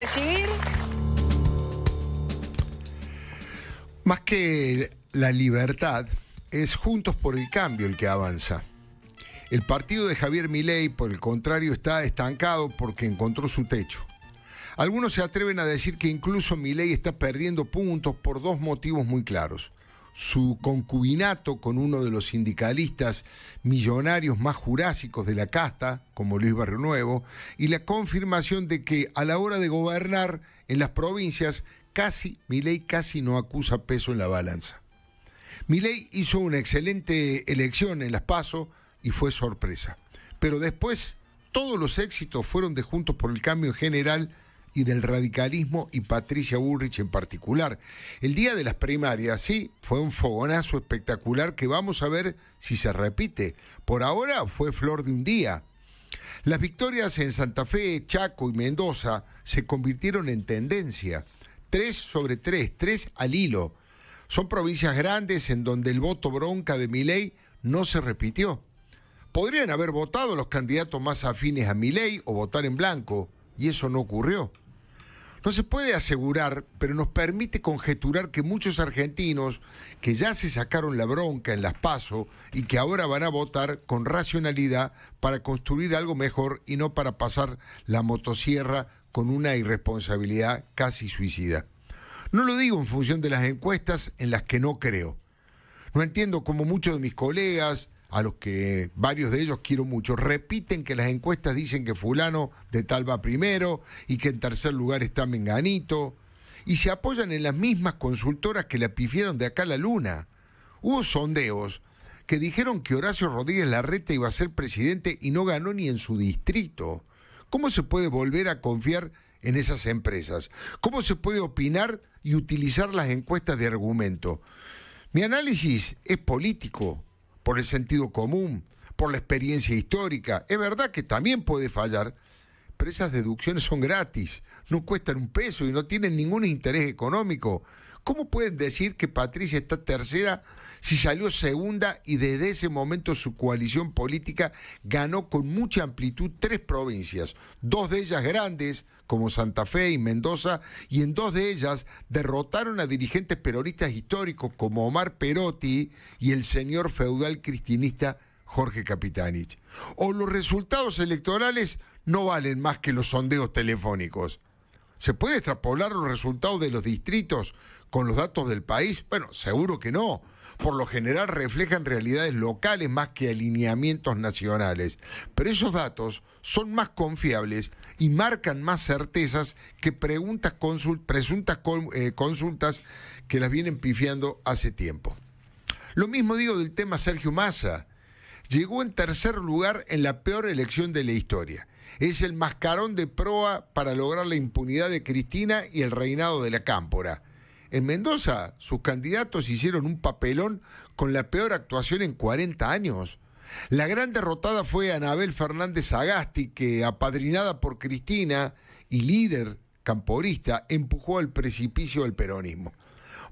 recibir. Más que la libertad, es Juntos por el Cambio el que avanza. El partido de Javier Milei, por el contrario, está estancado porque encontró su techo. Algunos se atreven a decir que incluso Milei está perdiendo puntos por dos motivos muy claros su concubinato con uno de los sindicalistas millonarios más jurásicos de la casta, como Luis Barrio Nuevo, y la confirmación de que a la hora de gobernar en las provincias, casi, Milei casi no acusa peso en la balanza. Milei hizo una excelente elección en las PASO y fue sorpresa. Pero después, todos los éxitos fueron de por el Cambio general y del radicalismo y Patricia Ulrich en particular. El día de las primarias, sí, fue un fogonazo espectacular que vamos a ver si se repite. Por ahora fue flor de un día. Las victorias en Santa Fe, Chaco y Mendoza se convirtieron en tendencia. Tres sobre tres, tres al hilo. Son provincias grandes en donde el voto bronca de Miley no se repitió. Podrían haber votado los candidatos más afines a Miley o votar en blanco, y eso no ocurrió. No se puede asegurar, pero nos permite conjeturar que muchos argentinos que ya se sacaron la bronca en las PASO y que ahora van a votar con racionalidad para construir algo mejor y no para pasar la motosierra con una irresponsabilidad casi suicida. No lo digo en función de las encuestas en las que no creo. No entiendo cómo muchos de mis colegas, a los que varios de ellos quiero mucho, repiten que las encuestas dicen que fulano de tal va primero y que en tercer lugar está Menganito, y se apoyan en las mismas consultoras que la pifieron de acá a la luna. Hubo sondeos que dijeron que Horacio Rodríguez Larreta iba a ser presidente y no ganó ni en su distrito. ¿Cómo se puede volver a confiar en esas empresas? ¿Cómo se puede opinar y utilizar las encuestas de argumento? Mi análisis es político, por el sentido común, por la experiencia histórica. Es verdad que también puede fallar, pero esas deducciones son gratis, no cuestan un peso y no tienen ningún interés económico. ¿Cómo pueden decir que Patricia está tercera si salió segunda y desde ese momento su coalición política ganó con mucha amplitud tres provincias, dos de ellas grandes como Santa Fe y Mendoza, y en dos de ellas derrotaron a dirigentes peronistas históricos como Omar Perotti y el señor feudal cristinista Jorge Capitanich. O los resultados electorales no valen más que los sondeos telefónicos. ¿Se puede extrapolar los resultados de los distritos con los datos del país? Bueno, seguro que no. Por lo general reflejan realidades locales más que alineamientos nacionales. Pero esos datos son más confiables y marcan más certezas que preguntas presuntas eh, consultas que las vienen pifiando hace tiempo. Lo mismo digo del tema Sergio Massa llegó en tercer lugar en la peor elección de la historia. Es el mascarón de proa para lograr la impunidad de Cristina y el reinado de la Cámpora. En Mendoza, sus candidatos hicieron un papelón con la peor actuación en 40 años. La gran derrotada fue Anabel Fernández Agasti, que, apadrinada por Cristina y líder camporista, empujó al precipicio del peronismo.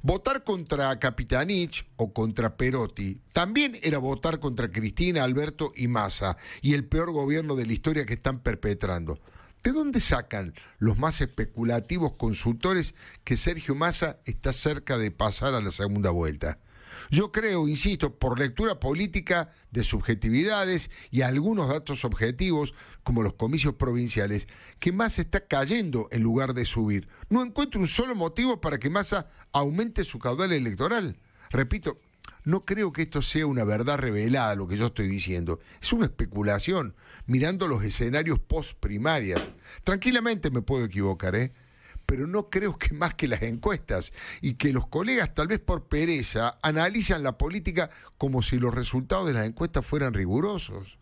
Votar contra Capitanich o contra Perotti también era votar contra Cristina, Alberto y Massa, y el peor gobierno de la historia que están perpetrando. ¿De dónde sacan los más especulativos consultores que Sergio Massa está cerca de pasar a la segunda vuelta? Yo creo, insisto, por lectura política de subjetividades y algunos datos objetivos, como los comicios provinciales, que Massa está cayendo en lugar de subir. No encuentro un solo motivo para que Massa aumente su caudal electoral. Repito, no creo que esto sea una verdad revelada, lo que yo estoy diciendo. Es una especulación, mirando los escenarios post primarias. Tranquilamente me puedo equivocar, ¿eh? pero no creo que más que las encuestas y que los colegas, tal vez por pereza, analizan la política como si los resultados de las encuestas fueran rigurosos.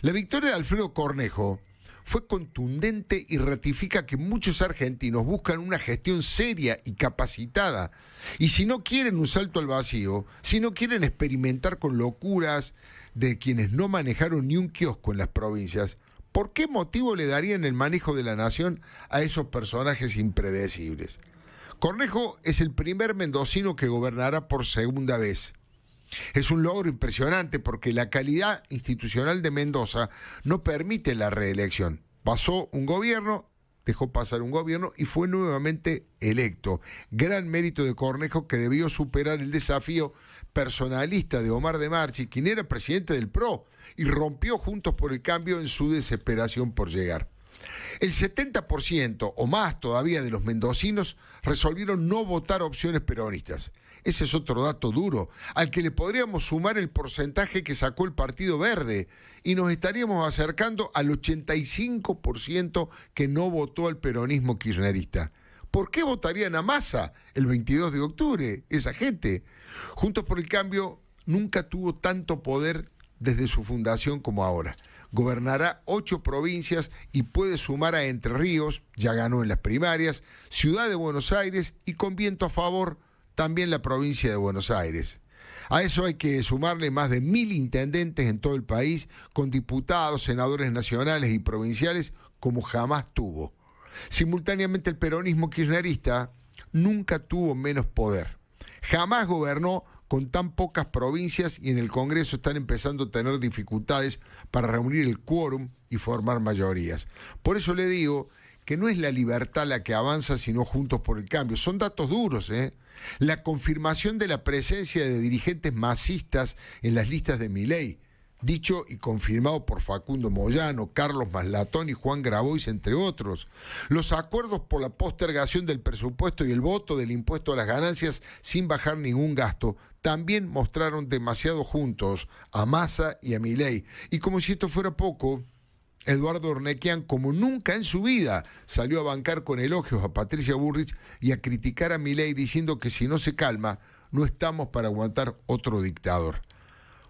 La victoria de Alfredo Cornejo fue contundente y ratifica que muchos argentinos buscan una gestión seria y capacitada. Y si no quieren un salto al vacío, si no quieren experimentar con locuras de quienes no manejaron ni un kiosco en las provincias, ¿por qué motivo le darían el manejo de la nación a esos personajes impredecibles? Cornejo es el primer mendocino que gobernará por segunda vez. Es un logro impresionante porque la calidad institucional de Mendoza no permite la reelección. Pasó un gobierno dejó pasar un gobierno y fue nuevamente electo. Gran mérito de Cornejo que debió superar el desafío personalista de Omar de Marchi, quien era presidente del PRO, y rompió Juntos por el Cambio en su desesperación por llegar. El 70% o más todavía de los mendocinos resolvieron no votar opciones peronistas. Ese es otro dato duro, al que le podríamos sumar el porcentaje que sacó el Partido Verde y nos estaríamos acercando al 85% que no votó al peronismo kirchnerista. ¿Por qué votarían a masa el 22 de octubre esa gente? Juntos por el Cambio nunca tuvo tanto poder desde su fundación como ahora. Gobernará ocho provincias y puede sumar a Entre Ríos, ya ganó en las primarias, Ciudad de Buenos Aires y con viento a favor también la provincia de Buenos Aires. A eso hay que sumarle más de mil intendentes en todo el país, con diputados, senadores nacionales y provinciales, como jamás tuvo. Simultáneamente el peronismo kirchnerista nunca tuvo menos poder. Jamás gobernó con tan pocas provincias y en el Congreso están empezando a tener dificultades para reunir el quórum y formar mayorías. Por eso le digo que no es la libertad la que avanza, sino juntos por el cambio. Son datos duros, ¿eh? La confirmación de la presencia de dirigentes masistas en las listas de ley, dicho y confirmado por Facundo Moyano, Carlos Maslatón y Juan Grabois, entre otros. Los acuerdos por la postergación del presupuesto y el voto del impuesto a las ganancias sin bajar ningún gasto también mostraron demasiado juntos a Massa y a ley. Y como si esto fuera poco, Eduardo Ornequian, como nunca en su vida, salió a bancar con elogios a Patricia Burrich y a criticar a Milei diciendo que si no se calma, no estamos para aguantar otro dictador.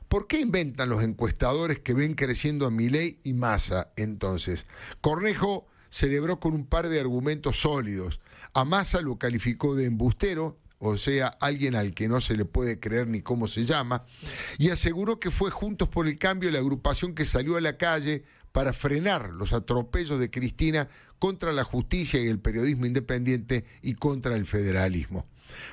¿Por qué inventan los encuestadores que ven creciendo a Milei y Massa entonces? Cornejo celebró con un par de argumentos sólidos. A Massa lo calificó de embustero o sea, alguien al que no se le puede creer ni cómo se llama, y aseguró que fue Juntos por el Cambio la agrupación que salió a la calle para frenar los atropellos de Cristina contra la justicia y el periodismo independiente y contra el federalismo.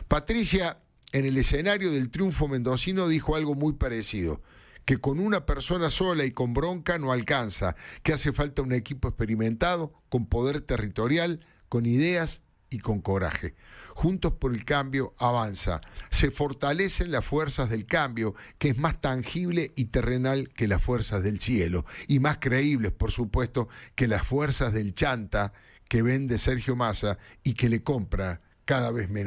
Patricia, en el escenario del triunfo mendocino, dijo algo muy parecido que con una persona sola y con bronca no alcanza, que hace falta un equipo experimentado, con poder territorial, con ideas y con coraje. Juntos por el cambio avanza. Se fortalecen las fuerzas del cambio, que es más tangible y terrenal que las fuerzas del cielo, y más creíbles, por supuesto, que las fuerzas del chanta que vende Sergio Massa y que le compra cada vez menos.